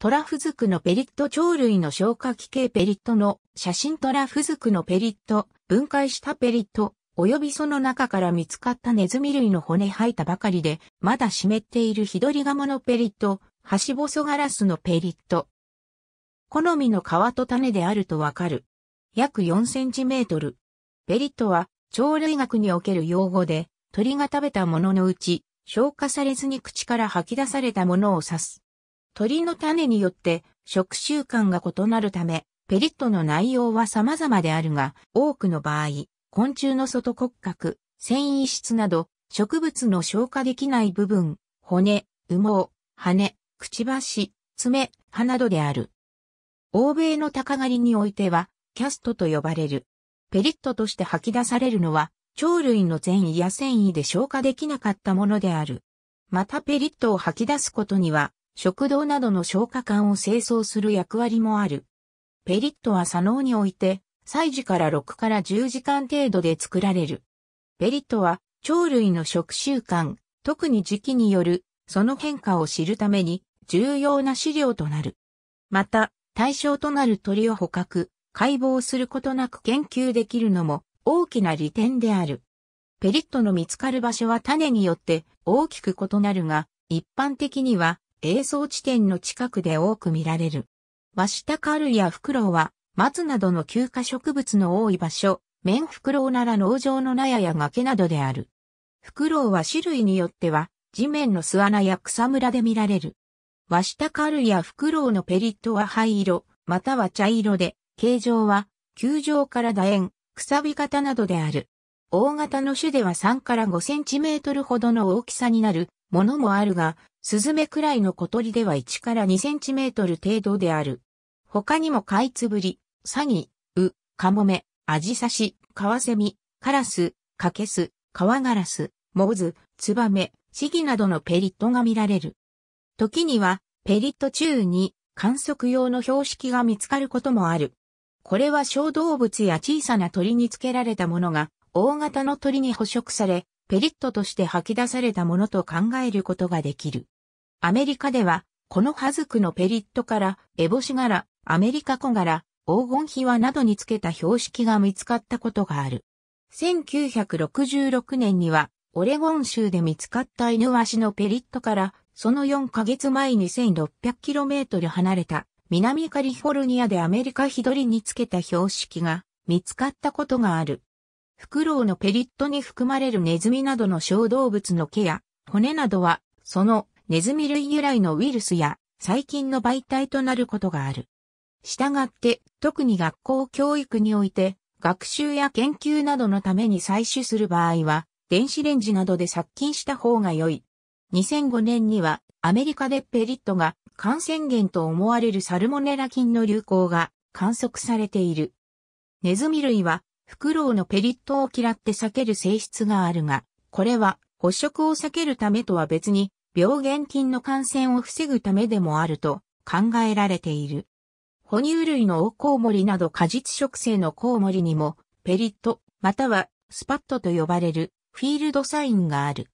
トラフズクのペリット鳥類の消化器系ペリットの写真トラフズクのペリット、分解したペリット、及びその中から見つかったネズミ類の骨吐いたばかりで、まだ湿っているヒドリガモのペリット、ハシボソガラスのペリット。好みの皮と種であるとわかる。約4センチメートル。ペリットは、鳥類学における用語で、鳥が食べたもののうち、消化されずに口から吐き出されたものを指す。鳥の種によって食習慣が異なるため、ペリットの内容は様々であるが、多くの場合、昆虫の外骨格、繊維質など、植物の消化できない部分、骨、羽毛、羽、くちばし、爪、歯などである。欧米の鷹狩りにおいては、キャストと呼ばれる。ペリットとして吐き出されるのは、鳥類の繊維や繊維で消化できなかったものである。またペリットを吐き出すことには、食道などの消化管を清掃する役割もある。ペリットは左脳において、歳時から6から10時間程度で作られる。ペリットは、鳥類の食習慣、特に時期による、その変化を知るために、重要な資料となる。また、対象となる鳥を捕獲、解剖することなく研究できるのも、大きな利点である。ペリットの見つかる場所は種によって大きく異なるが、一般的には映像地点の近くで多く見られる。ワシタカルやフクロウは、松などの休暇植物の多い場所、メンフクロウなら農場の納屋や崖などである。フクロウは種類によっては、地面の巣穴や草むらで見られる。ワシタカルやフクロウのペリットは灰色、または茶色で、形状は、球状から楕円、くさび型などである。大型の種では3から5センチメートルほどの大きさになるものもあるが、スズメくらいの小鳥では1から2センチメートル程度である。他にもカイツブリ、サギ、ウ、カモメ、アジサシ、カワセミ、カラス、カケス、カワガラス、モズ、ツバメ、シギなどのペリットが見られる。時には、ペリット中に観測用の標識が見つかることもある。これは小動物や小さな鳥につけられたものが、大型の鳥に捕食され、ペリットとして吐き出されたものと考えることができる。アメリカでは、このハズクのペリットから、エボシ柄、アメリカ小柄、黄金ヒワなどにつけた標識が見つかったことがある。1966年には、オレゴン州で見つかった犬ワシのペリットから、その4ヶ月前に 1600km 離れた南カリフォルニアでアメリカ左につけた標識が見つかったことがある。フクロウのペリットに含まれるネズミなどの小動物の毛や骨などは、そのネズミ類由来のウイルスや細菌の媒体となることがある。したがって、特に学校教育において、学習や研究などのために採取する場合は、電子レンジなどで殺菌した方が良い。2005年には、アメリカでペリットが感染源と思われるサルモネラ菌の流行が観測されている。ネズミ類はフクロウのペリットを嫌って避ける性質があるが、これは捕食を避けるためとは別に病原菌の感染を防ぐためでもあると考えられている。哺乳類のオコウモリなど果実食性のコウモリにもペリットまたはスパットと呼ばれるフィールドサインがある。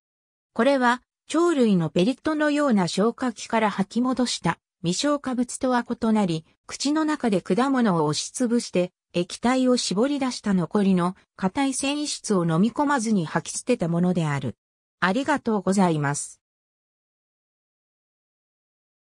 これは鳥類のペリットのような消化器から吐き戻した未消化物とは異なり、口の中で果物を押しつぶして液体を絞り出した残りの硬い繊維質を飲み込まずに吐き捨てたものである。ありがとうございます。